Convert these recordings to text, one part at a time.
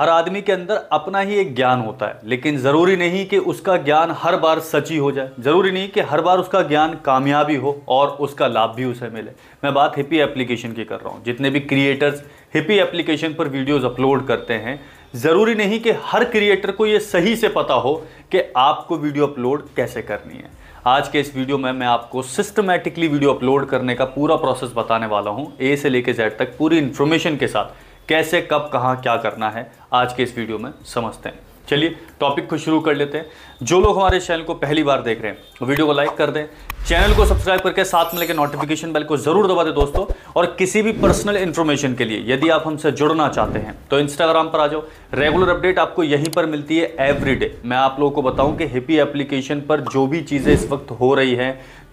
हर आदमी के अंदर अपना ही एक ज्ञान होता है लेकिन ज़रूरी नहीं कि उसका ज्ञान हर बार सच ही हो जाए ज़रूरी नहीं कि हर बार उसका ज्ञान कामयाबी हो और उसका लाभ भी उसे मिले मैं बात हिपी एप्लीकेशन की कर रहा हूँ जितने भी क्रिएटर्स हिपी एप्लीकेशन पर वीडियोज़ अपलोड करते हैं ज़रूरी नहीं कि हर क्रिएटर को ये सही से पता हो कि आपको वीडियो अपलोड कैसे करनी है आज के इस वीडियो में मैं आपको सिस्टमेटिकली वीडियो अपलोड करने का पूरा प्रोसेस बताने वाला हूँ ए से लेकर जेड तक पूरी इन्फॉर्मेशन के साथ कैसे कब कहाँ क्या करना है आज के इस वीडियो में समझते हैं चलिए टॉपिक को शुरू कर लेते हैं जो लोग हमारे चैनल को पहली बार देख रहे हैं वीडियो को लाइक कर दें चैनल को सब्सक्राइब करके साथ में लेकर नोटिफिकेशन बेल को जरूर दबा दें दोस्तों और किसी भी पर्सनल इन्फॉर्मेशन के लिए यदि आप हमसे जुड़ना चाहते हैं तो इंस्टाग्राम पर आ जाओ रेगुलर अपडेट आपको यहीं पर मिलती है एवरी डे मैं आप लोगों को बताऊं कि हिपी एप्लीकेशन पर जो भी चीज़ें इस वक्त हो रही हैं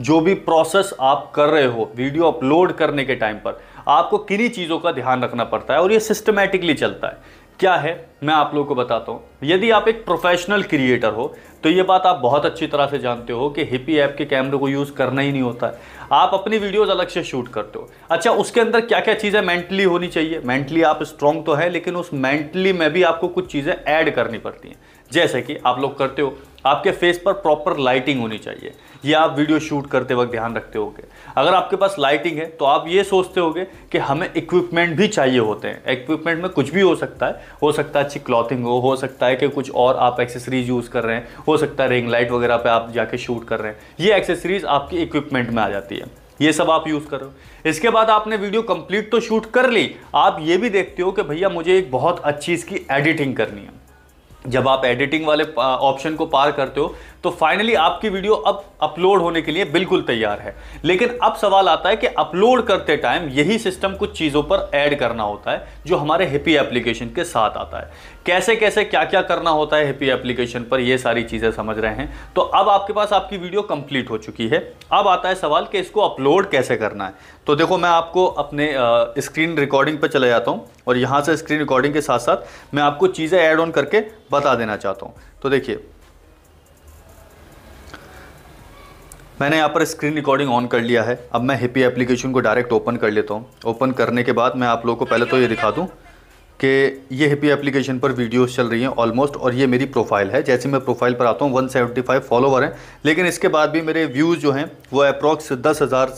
जो भी प्रोसेस आप कर रहे हो वीडियो अपलोड करने के टाइम पर आपको किन्हीं चीज़ों का ध्यान रखना पड़ता है और ये सिस्टमेटिकली चलता है क्या है मैं आप लोगों को बताता हूँ यदि आप एक प्रोफेशनल क्रिएटर हो तो ये बात आप बहुत अच्छी तरह से जानते हो कि हिपी ऐप के कैमरे को यूज़ करना ही नहीं होता है आप अपनी वीडियोज़ अलग से शूट करते हो अच्छा उसके अंदर क्या क्या चीज़ें मेंटली होनी चाहिए मेंटली आप स्ट्रांग तो हैं लेकिन उस मेंटली में भी आपको कुछ चीज़ें ऐड करनी पड़ती हैं जैसे कि आप लोग करते हो आपके फेस पर प्रॉपर लाइटिंग होनी चाहिए ये आप वीडियो शूट करते वक्त ध्यान रखते होगे अगर आपके पास लाइटिंग है तो आप ये सोचते होगे कि हमें इक्विपमेंट भी चाहिए होते हैं इक्विपमेंट में कुछ भी हो सकता है हो सकता है अच्छी क्लॉथिंग हो हो सकता है कि कुछ और आप एक्सेसरीज यूज़ कर रहे हैं हो सकता है रिंग लाइट वगैरह पर आप जाके शूट कर रहे हैं ये एक्सेसरीज आपकी इक्विपमेंट में आ जाती है ये सब आप यूज़ करो इसके बाद आपने वीडियो कंप्लीट तो शूट कर ली आप ये भी देखते हो कि भैया मुझे एक बहुत अच्छी इसकी एडिटिंग करनी है जब आप एडिटिंग वाले ऑप्शन को पार करते हो तो फाइनली आपकी वीडियो अब अपलोड होने के लिए बिल्कुल तैयार है लेकिन अब सवाल आता है कि अपलोड करते टाइम यही सिस्टम कुछ चीज़ों पर ऐड करना होता है जो हमारे हिपी एप्लीकेशन के साथ आता है कैसे कैसे क्या क्या करना होता है हिपी एप्लीकेशन पर ये सारी चीज़ें समझ रहे हैं तो अब आपके पास आपकी वीडियो कंप्लीट हो चुकी है अब आता है सवाल कि इसको अपलोड कैसे करना है तो देखो मैं आपको अपने स्क्रीन रिकॉर्डिंग पर चले जाता हूँ और यहाँ से स्क्रीन रिकॉर्डिंग के साथ साथ मैं आपको चीज़ें ऐड ऑन करके बता देना चाहता हूँ तो देखिए मैंने यहाँ पर स्क्रीन रिकॉर्डिंग ऑन कर लिया है अब मैं हिपी एप्लीकेशन को डायरेक्ट ओपन कर लेता हूँ ओपन करने के बाद मैं आप लोगों को पहले तो ये दिखा दूँ कि ये हिपी एप्लीकेशन पर वीडियोस चल रही हैं ऑलमोस्ट और ये मेरी प्रोफाइल है जैसे मैं प्रोफाइल पर आता हूँ 175 फॉलोवर हैं लेकिन इसके बाद भी मेरे व्यूज़ जो हैं वो अप्रॉक्स दस हज़ार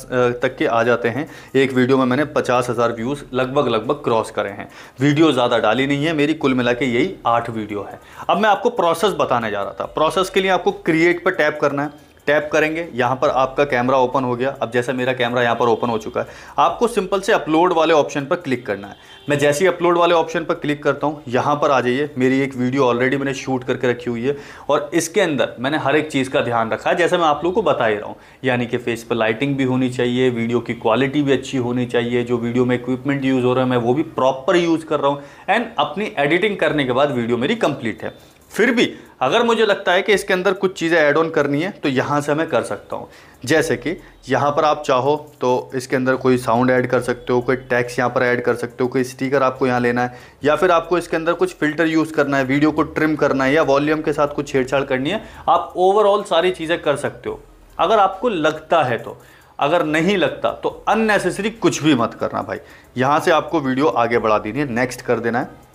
तक के आ जाते हैं एक वीडियो में मैंने पचास हज़ार व्यूज़ लगभग लगभग क्रॉस करे हैं वीडियो ज़्यादा डाली नहीं है मेरी कुल मिला के यही आठ वीडियो है अब मैं आपको प्रोसेस बताने जा रहा था प्रोसेस के लिए आपको क्रिएट पर टैप करना है टैप करेंगे यहाँ पर आपका कैमरा ओपन हो गया अब जैसा मेरा कैमरा यहाँ पर ओपन हो चुका है आपको सिंपल से अपलोड वाले ऑप्शन पर क्लिक करना है मैं जैसे ही अपलोड वाले ऑप्शन पर क्लिक करता हूँ यहाँ पर आ जाइए मेरी एक वीडियो ऑलरेडी मैंने शूट करके रखी हुई है और इसके अंदर मैंने हर एक चीज़ का ध्यान रखा है जैसे मैं आप लोग को बता ही रहा हूँ यानी कि फेस पर लाइटिंग भी होनी चाहिए वीडियो की क्वालिटी भी अच्छी होनी चाहिए जो वीडियो में इक्विपमेंट यूज़ हो रहा है मैं वो भी प्रॉपर यूज़ कर रहा हूँ एंड अपनी एडिटिंग करने के बाद वीडियो मेरी कंप्लीट है फिर भी अगर मुझे लगता है कि इसके अंदर कुछ चीज़ें ऐड ऑन करनी है तो यहाँ से मैं कर सकता हूँ जैसे कि यहाँ पर आप चाहो तो इसके अंदर कोई साउंड ऐड कर सकते हो कोई टैक्स यहाँ पर ऐड कर सकते हो कोई स्टिकर आपको यहाँ लेना है या फिर आपको इसके अंदर कुछ फ़िल्टर यूज़ करना है वीडियो को ट्रिम करना है या वॉल्यूम के साथ कुछ छेड़छाड़ करनी है आप ओवरऑल सारी चीज़ें कर सकते हो अगर आपको लगता है तो अगर नहीं लगता तो अननेसेसरी कुछ भी मत करना भाई यहाँ से आपको वीडियो आगे बढ़ा देनी है नेक्स्ट कर देना है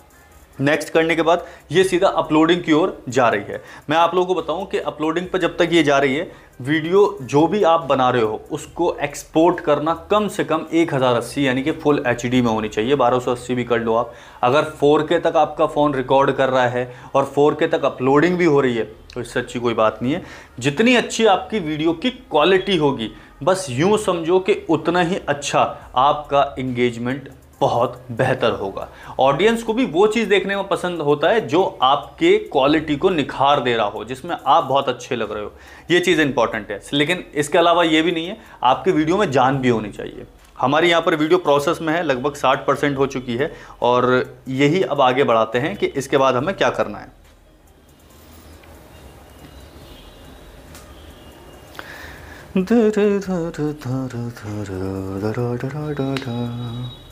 नेक्स्ट करने के बाद ये सीधा अपलोडिंग की ओर जा रही है मैं आप लोगों को बताऊं कि अपलोडिंग पर जब तक ये जा रही है वीडियो जो भी आप बना रहे हो उसको एक्सपोर्ट करना कम से कम एक हज़ार अस्सी यानी कि फुल एच में होनी चाहिए बारह सौ अस्सी भी कर लो आप अगर फोर के तक आपका फ़ोन रिकॉर्ड कर रहा है और फोर के तक अपलोडिंग भी हो रही है तो इससे अच्छी कोई बात नहीं है जितनी अच्छी आपकी वीडियो की क्वालिटी होगी बस यूँ समझो कि उतना ही अच्छा आपका इंगेजमेंट बहुत बेहतर होगा ऑडियंस को भी वो चीज़ देखने में पसंद होता है जो आपके क्वालिटी को निखार दे रहा हो जिसमें आप बहुत अच्छे लग रहे हो ये चीज़ इंपॉर्टेंट है लेकिन इसके अलावा ये भी नहीं है आपके वीडियो में जान भी होनी चाहिए हमारे यहाँ पर वीडियो प्रोसेस में है लगभग साठ परसेंट हो चुकी है और यही अब आगे बढ़ाते हैं कि इसके बाद हमें क्या करना है धर धर धर धर धर धर धर धर धर धर धर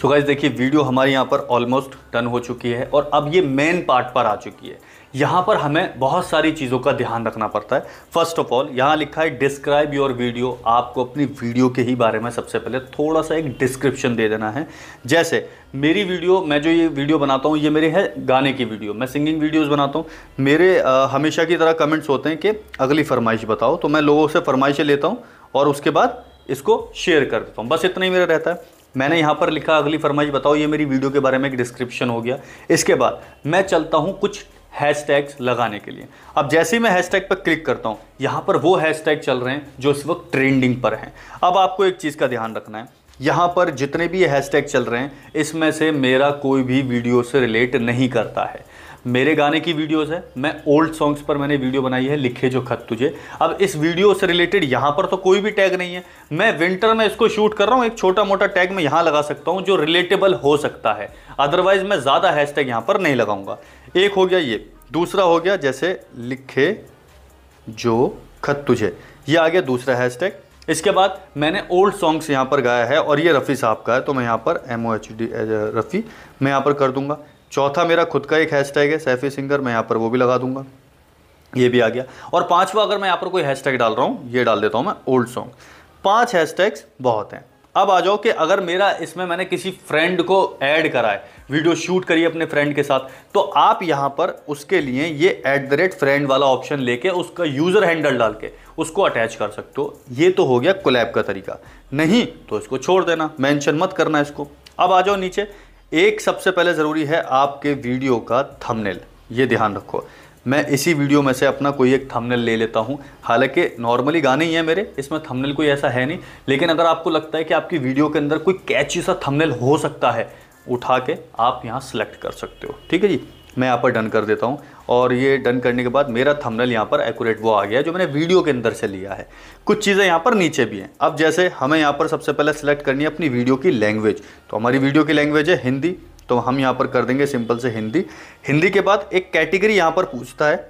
सो गाइज देखिए वीडियो हमारे यहाँ पर ऑलमोस्ट डन हो चुकी है और अब ये मेन पार्ट पर आ चुकी है यहाँ पर हमें बहुत सारी चीज़ों का ध्यान रखना पड़ता है फर्स्ट ऑफ ऑल यहाँ लिखा है डिस्क्राइब योर वीडियो आपको अपनी वीडियो के ही बारे में सबसे पहले थोड़ा सा एक डिस्क्रिप्शन दे देना है जैसे मेरी वीडियो मैं जो ये वीडियो बनाता हूँ ये मेरे है गाने की वीडियो मैं सिंगिंग वीडियोज़ बनाता हूँ मेरे आ, हमेशा की तरह कमेंट्स होते हैं कि अगली फरमाइश बताओ तो मैं लोगों से फरमाइशें लेता हूँ और उसके बाद इसको शेयर कर देता हूँ बस इतना ही मेरा रहता है मैंने यहाँ पर लिखा अगली फरमाइश बताओ ये मेरी वीडियो के बारे में एक डिस्क्रिप्शन हो गया इसके बाद मैं चलता हूँ कुछ हैशटैग्स लगाने के लिए अब जैसे ही मैं हैशटैग पर क्लिक करता हूँ यहाँ पर वो हैशटैग चल रहे हैं जो इस वक्त ट्रेंडिंग पर हैं अब आपको एक चीज़ का ध्यान रखना है यहाँ पर जितने भी हैशटैग चल रहे हैं इसमें से मेरा कोई भी वीडियो से रिलेट नहीं करता है मेरे गाने की वीडियोस है मैं ओल्ड सॉन्ग्स पर मैंने वीडियो बनाई है लिखे जो खत तुझे अब इस वीडियो से रिलेटेड यहाँ पर तो कोई भी टैग नहीं है मैं विंटर में इसको शूट कर रहा हूँ एक छोटा मोटा टैग मैं यहाँ लगा सकता हूँ जो रिलेटेबल हो सकता है अदरवाइज मैं ज़्यादा हैश टैग यहाँ पर नहीं लगाऊंगा एक हो गया ये दूसरा हो गया जैसे लिखे जो खत तुझे ये आ गया दूसरा हैश टैग इसके बाद मैंने ओल्ड सॉन्ग्स यहाँ पर गाया है और ये रफ़ी साहब का है तो मैं यहाँ पर M O H D Rafi मैं यहाँ पर कर दूंगा चौथा मेरा खुद का एक हैशटैग है सैफी सिंगर मैं यहाँ पर वो भी लगा दूंगा ये भी आ गया और पांचवा अगर मैं यहाँ पर कोई हैशटैग डाल रहा हूँ ये डाल देता हूँ मैं ओल्ड सॉन्ग पांच हैशटैग्स बहुत हैं अब आ जाओ कि अगर मेरा इसमें मैंने किसी फ्रेंड को ऐड करा है वीडियो शूट करी अपने फ्रेंड के साथ तो आप यहाँ पर उसके लिए ये ऐट द रेट फ्रेंड वाला ऑप्शन लेके उसका यूज़र हैंडल डाल के उसको अटैच कर सकते हो ये तो हो गया कोलैब का तरीका नहीं तो इसको छोड़ देना मेंशन मत करना इसको अब आ जाओ नीचे एक सबसे पहले ज़रूरी है आपके वीडियो का थंबनेल ये ध्यान रखो मैं इसी वीडियो में से अपना कोई एक थंबनेल ले लेता हूँ हालांकि नॉर्मली गाने ही हैं मेरे इसमें थंबनेल कोई ऐसा है नहीं लेकिन अगर आपको लगता है कि आपकी वीडियो के अंदर कोई कैची सा थंबनेल हो सकता है उठा के आप यहाँ सेलेक्ट कर सकते हो ठीक है जी मैं यहाँ पर डन कर देता हूँ और ये डन करने के बाद मेरा थंबनेल यहाँ पर एक्यूरेट वो आ गया जो मैंने वीडियो के अंदर से लिया है कुछ चीज़ें यहाँ पर नीचे भी हैं अब जैसे हमें यहाँ पर सबसे पहले सेलेक्ट करनी है अपनी वीडियो की लैंग्वेज तो हमारी वीडियो की लैंग्वेज है हिंदी तो हम यहाँ पर कर देंगे सिंपल से हिंदी हिंदी के बाद एक कैटेगरी यहाँ पर पूछता है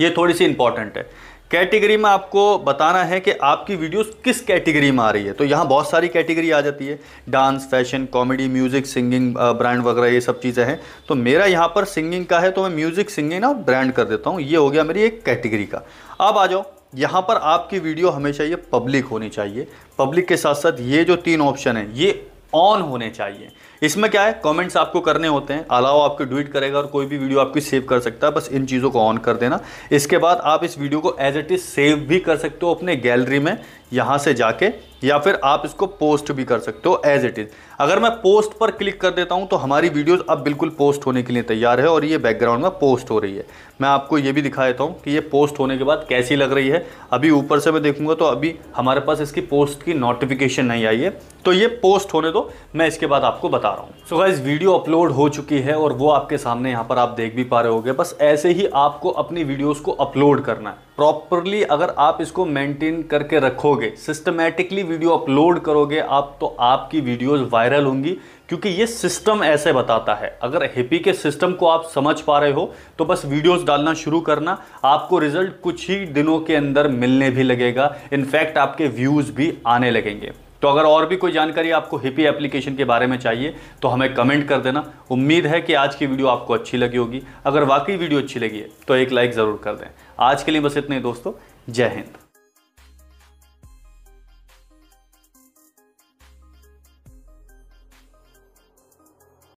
ये थोड़ी सी इंपॉर्टेंट है कैटेगरी में आपको बताना है कि आपकी वीडियोस किस कैटेगरी में आ रही है तो यहाँ बहुत सारी कैटेगरी आ जाती है dance fashion comedy music singing brand वगैरह ये सब चीज़ें हैं तो मेरा यहाँ पर सिंगिंग का है तो मैं म्यूज़िक सिंगिंग ना ब्रांड कर देता हूँ ये हो गया मेरी एक कैटेगरी का अब आ जाओ यहाँ पर आपकी वीडियो हमेशा ये पब्लिक होनी चाहिए पब्लिक के साथ साथ ये जो तीन ऑप्शन है ये ऑन होने चाहिए इसमें क्या है कमेंट्स आपको करने होते हैं अलाव आपको ट्वीट करेगा और कोई भी वीडियो आपकी सेव कर सकता है बस इन चीज़ों को ऑन कर देना इसके बाद आप इस वीडियो को एज इट इज़ सेव भी कर सकते हो अपने गैलरी में यहाँ से जाके या फिर आप इसको पोस्ट भी कर सकते हो एज इट इज़ अगर मैं पोस्ट पर क्लिक कर देता हूँ तो हमारी वीडियोस अब बिल्कुल पोस्ट होने के लिए तैयार है और ये बैकग्राउंड में पोस्ट हो रही है मैं आपको ये भी दिखा देता हूँ कि ये पोस्ट होने के बाद कैसी लग रही है अभी ऊपर से मैं देखूँगा तो अभी हमारे पास इसकी पोस्ट की नोटिफिकेशन नहीं आई है तो ये पोस्ट होने दो मैं इसके बाद आपको बता बता रहा हूँ सो गाइज वीडियो अपलोड हो चुकी है और वो आपके सामने यहाँ पर आप देख भी पा रहे हो बस ऐसे ही आपको अपनी वीडियोस को अपलोड करना है प्रॉपरली अगर आप इसको मेंटेन करके रखोगे सिस्टमेटिकली वीडियो अपलोड करोगे आप तो आपकी वीडियोस वायरल होंगी क्योंकि ये सिस्टम ऐसे बताता है अगर हिपी के सिस्टम को आप समझ पा रहे हो तो बस वीडियोस डालना शुरू करना आपको रिजल्ट कुछ ही दिनों के अंदर मिलने भी लगेगा इनफैक्ट आपके व्यूज़ भी आने लगेंगे तो अगर और भी कोई जानकारी आपको हिपी एप्लीकेशन के बारे में चाहिए तो हमें कमेंट कर देना उम्मीद है कि आज की वीडियो आपको अच्छी लगी होगी अगर वाकई वीडियो अच्छी लगी है तो एक लाइक ज़रूर कर दें आज के लिए बस इतने दोस्तों जय हिंद